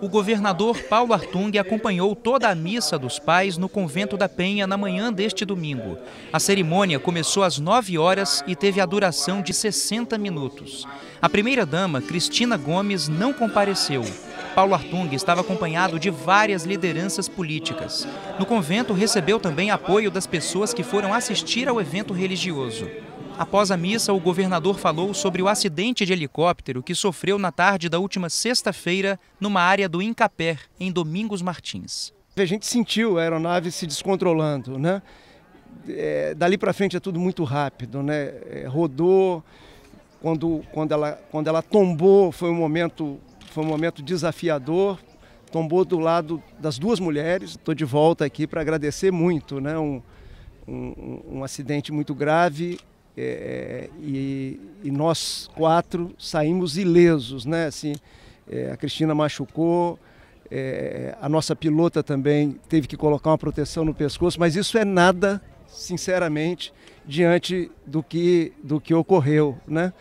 o governador Paulo Artung acompanhou toda a missa dos pais no convento da Penha na manhã deste domingo. A cerimônia começou às 9 horas e teve a duração de 60 minutos. A primeira-dama, Cristina Gomes, não compareceu. Paulo Artung estava acompanhado de várias lideranças políticas. No convento, recebeu também apoio das pessoas que foram assistir ao evento religioso. Após a missa, o governador falou sobre o acidente de helicóptero que sofreu na tarde da última sexta-feira numa área do Incapé, em Domingos Martins. A gente sentiu a aeronave se descontrolando, né? É, dali para frente é tudo muito rápido, né? É, rodou, quando, quando, ela, quando ela tombou foi um momento foi um momento desafiador tombou do lado das duas mulheres estou de volta aqui para agradecer muito né um, um, um acidente muito grave é, é, e, e, nós quatro saímos ilesos, né? Assim, é, a Cristina machucou, é, a nossa pilota também teve que colocar uma proteção no pescoço, mas isso é nada, sinceramente, diante do que, do que ocorreu, né?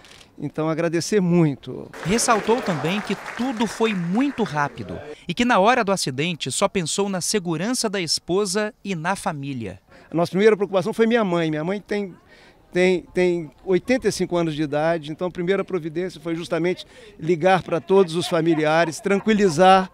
Então agradecer muito. Ressaltou também que tudo foi muito rápido e que na hora do acidente só pensou na segurança da esposa e na família. A nossa primeira preocupação foi minha mãe. Minha mãe tem tem, tem 85 anos de idade, então a primeira providência foi justamente ligar para todos os familiares, tranquilizar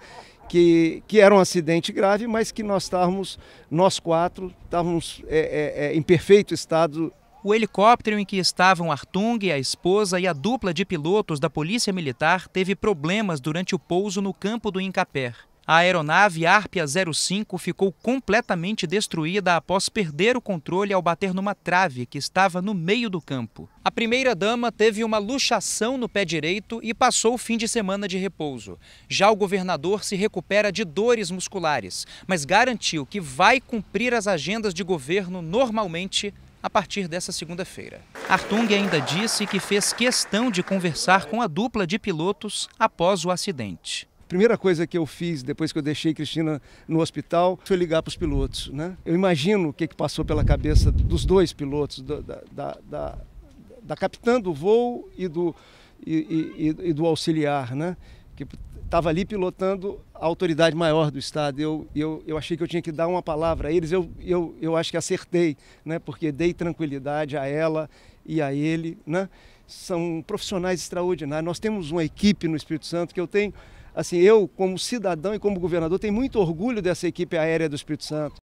que, que era um acidente grave, mas que nós estávamos, nós quatro, estávamos é, é, é, em perfeito estado o helicóptero em que estavam Artung, a esposa e a dupla de pilotos da Polícia Militar teve problemas durante o pouso no campo do Incapé. A aeronave Arpia 05 ficou completamente destruída após perder o controle ao bater numa trave que estava no meio do campo. A primeira-dama teve uma luxação no pé direito e passou o fim de semana de repouso. Já o governador se recupera de dores musculares, mas garantiu que vai cumprir as agendas de governo normalmente a partir dessa segunda-feira. Artung ainda disse que fez questão de conversar com a dupla de pilotos após o acidente. A primeira coisa que eu fiz depois que eu deixei Cristina no hospital foi ligar para os pilotos. Né? Eu imagino o que, que passou pela cabeça dos dois pilotos, da, da, da, da capitã do voo e do, e, e, e do auxiliar, né? que estava ali pilotando a autoridade maior do Estado. Eu, eu, eu achei que eu tinha que dar uma palavra a eles, eu, eu, eu acho que acertei, né? porque dei tranquilidade a ela e a ele. Né? São profissionais extraordinários. Nós temos uma equipe no Espírito Santo que eu tenho assim, eu como cidadão e como governador tenho muito orgulho dessa equipe aérea do Espírito Santo.